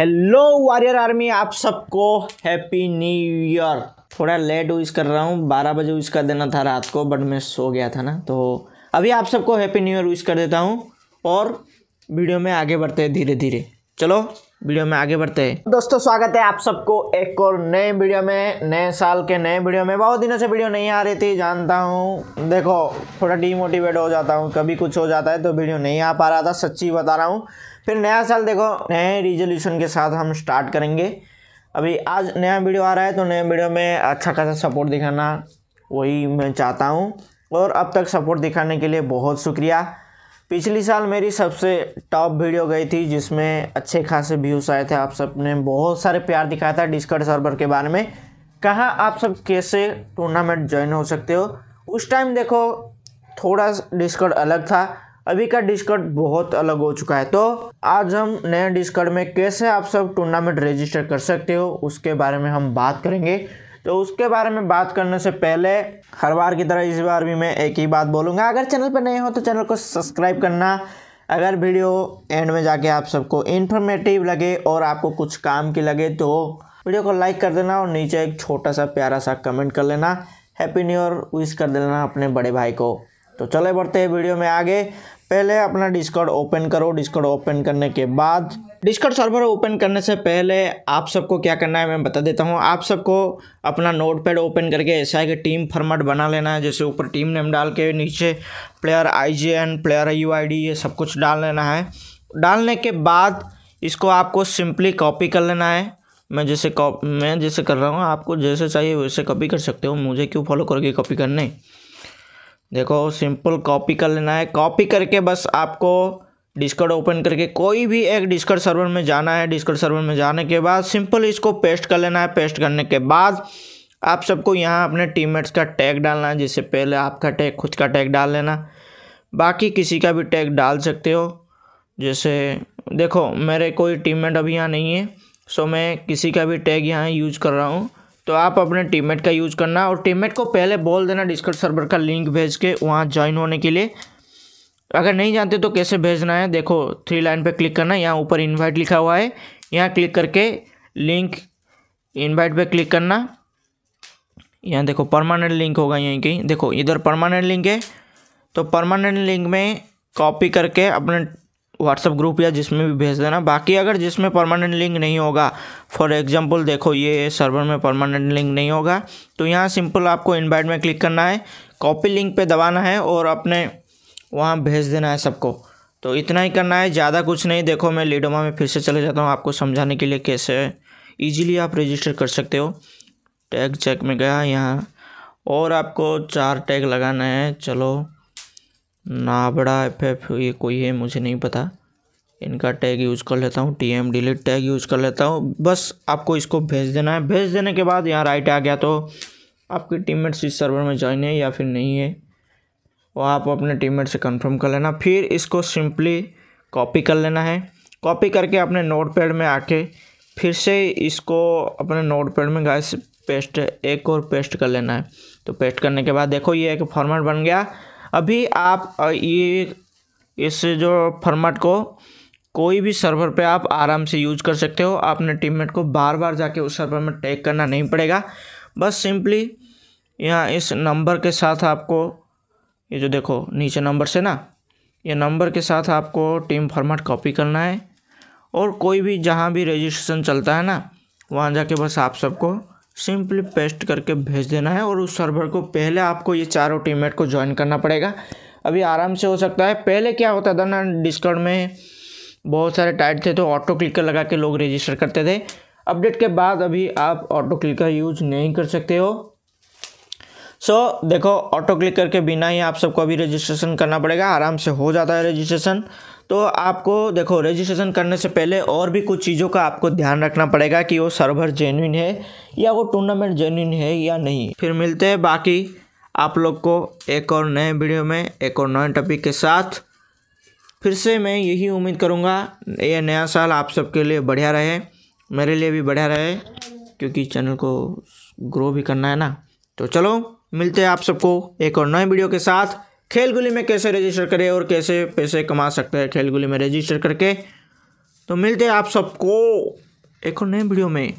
hello warrior army आप सबको happy new year थोड़ा लेट विश कर रहा हूँ बारह बजे विश कर देना था रात को बट मैं सो गया था ना तो अभी आप सबको हैप्पी न्यू ईयर यूज़ कर देता हूँ और वीडियो में आगे बढ़ते हैं धीरे धीरे चलो वीडियो में आगे बढ़ते हैं दोस्तों स्वागत है आप सबको एक और नए वीडियो में नए साल के नए वीडियो में बहुत दिनों से वीडियो नहीं आ रही थी जानता हूँ देखो थोड़ा डीमोटिवेट हो जाता हूँ कभी कुछ हो जाता है तो वीडियो नहीं आ पा रहा था सच्ची बता रहा हूँ फिर नया साल देखो नए रिजोल्यूशन के साथ हम स्टार्ट करेंगे अभी आज नया वीडियो आ रहा है तो नए वीडियो में अच्छा खासा सपोर्ट दिखाना वही मैं चाहता हूँ और अब तक सपोर्ट दिखाने के लिए बहुत शुक्रिया पिछली साल मेरी सबसे टॉप वीडियो गई थी जिसमें अच्छे खासे व्यूज़ आए थे आप सब ने बहुत सारे प्यार दिखाया था डिस्कर्ट सर्वर के बारे में कहाँ आप सब कैसे टूर्नामेंट ज्वाइन हो सकते हो उस टाइम देखो थोड़ा डिस्कर्ट अलग था अभी का डिस्कर्ड बहुत अलग हो चुका है तो आज हम नए डिस्कर्ड में कैसे आप सब टूर्नामेंट रजिस्टर कर सकते हो उसके बारे में हम बात करेंगे तो उसके बारे में बात करने से पहले हर बार की तरह इस बार भी मैं एक ही बात बोलूँगा अगर चैनल पर नए हो तो चैनल को सब्सक्राइब करना अगर वीडियो एंड में जाके आप सबको इन्फॉर्मेटिव लगे और आपको कुछ काम की लगे तो वीडियो को लाइक कर देना और नीचे एक छोटा सा प्यारा सा कमेंट कर लेना हैप्पी न्यू ईयर विश कर देना अपने बड़े भाई को तो चले बढ़ते हैं वीडियो में आगे पहले अपना डिस्कॉर्ड ओपन करो डिस्कॉर्ड ओपन करने के बाद डिस्कॉर्ड सर्वर ओपन करने से पहले आप सबको क्या करना है मैं बता देता हूँ आप सबको अपना नोट पैड ओपन करके ऐसा है कि टीम फॉर्मेट बना लेना है जैसे ऊपर टीम नेम डाल के नीचे प्लेयर आई प्लेयर यू ये सब कुछ डाल लेना है डालने के बाद इसको आपको सिंपली कॉपी कर लेना है मैं जैसे कॉप मैं जैसे कर रहा हूँ आपको जैसे चाहिए वैसे कॉपी कर सकते हो मुझे क्यों फॉलो करोगे कॉपी करने देखो सिंपल कॉपी कर लेना है कॉपी करके बस आपको डिस्कर्ड ओपन करके कोई भी एक डिस्कर्ड सर्वर में जाना है डिस्कर्ड सर्वर में जाने के बाद सिंपल इसको पेस्ट कर लेना है पेस्ट करने के बाद आप सबको यहाँ अपने टीममेट्स का टैग डालना है जिससे पहले आपका टैग खुद का टैग डाल लेना बाकी किसी का भी टैग डाल सकते हो जैसे देखो मेरे कोई टीममेट अभी यहाँ नहीं है सो मैं किसी का भी टैग यहाँ यूज कर रहा हूँ तो आप अपने टीममेट का यूज़ करना और टीममेट को पहले बोल देना डिस्कट सर्वर का लिंक भेज के वहाँ ज्वाइन होने के लिए अगर नहीं जानते तो कैसे भेजना है देखो थ्री लाइन पे क्लिक करना यहाँ ऊपर इनवाइट लिखा हुआ है यहाँ क्लिक करके लिंक इनवाइट पे क्लिक करना यहाँ देखो परमानेंट लिंक होगा यहीं कहीं देखो इधर परमानेंट लिंक है तो परमानेंट लिंक में कॉपी करके अपने व्हाट्सअप ग्रुप या जिसमें भी भेज देना बाकी अगर जिसमें परमानेंट लिंक नहीं होगा फॉर एग्जांपल देखो ये सर्वर में परमानेंट लिंक नहीं होगा तो यहाँ सिंपल आपको इनवाइट में क्लिक करना है कॉपी लिंक पे दबाना है और अपने वहाँ भेज देना है सबको तो इतना ही करना है ज़्यादा कुछ नहीं देखो मैं लीडोमा में फिर से चले जाता हूँ आपको समझाने के लिए कैसे ईजिली आप रजिस्टर कर सकते हो टैग चेक में गया यहाँ और आपको चार टैग लगाना है चलो नाबड़ा एफ एफ ये कोई है मुझे नहीं पता इनका टैग यूज़ कर लेता हूँ T M delete tag use कर लेता हूँ बस आपको इसको भेज देना है भेज देने के बाद यहाँ राइट आ गया तो आपकी टीममेट्स इस सर्वर में ज्वाइन है या फिर नहीं है वो आप अपने टीममेट से कंफर्म कर लेना फिर इसको सिंपली कॉपी कर लेना है कॉपी करके अपने नोट पैड में आके फिर से इसको अपने नोट पैड में गाय पेस्ट एक और पेस्ट कर लेना है तो पेस्ट करने के बाद देखो ये एक फॉर्मेट बन गया अभी आप ये इस जो फॉर्मेट को कोई भी सर्वर पे आप आराम से यूज कर सकते हो आपने टीममेट को बार बार जाके उस सर्वर में टैग करना नहीं पड़ेगा बस सिंपली यहाँ इस नंबर के साथ आपको ये जो देखो नीचे नंबर से ना ये नंबर के साथ आपको टीम फॉर्मेट कॉपी करना है और कोई भी जहाँ भी रजिस्ट्रेशन चलता है ना वहाँ जाके बस आप सबको सिंपली पेस्ट करके भेज देना है और उस सर्वर को पहले आपको ये चारों टीममेट को ज्वाइन करना पड़ेगा अभी आराम से हो सकता है पहले क्या होता था ना डिस्काउंट में बहुत सारे टाइट थे तो ऑटो क्लिकर लगा के लोग रजिस्टर करते थे अपडेट के बाद अभी आप ऑटो क्लिकर यूज नहीं कर सकते हो सो so, देखो ऑटो क्लिक करके बिना ही आप सबको अभी रजिस्ट्रेशन करना पड़ेगा आराम से हो जाता है रजिस्ट्रेशन तो आपको देखो रजिस्ट्रेशन करने से पहले और भी कुछ चीज़ों का आपको ध्यान रखना पड़ेगा कि वो सर्वर जेन्यून है या वो टूर्नामेंट जेन्यून है या नहीं फिर मिलते हैं बाकी आप लोग को एक और नए वीडियो में एक और नए टॉपिक के साथ फिर से मैं यही उम्मीद करूँगा ये नया साल आप सबके लिए बढ़िया रहे मेरे लिए भी बढ़िया रहे क्योंकि चैनल को ग्रो भी करना है ना तो चलो मिलते हैं आप सबको एक और नए वीडियो के साथ खेल गुली में कैसे रजिस्टर करें और कैसे पैसे कमा सकते हैं खेल गुली में रजिस्टर करके तो मिलते हैं आप सबको एक और नए वीडियो में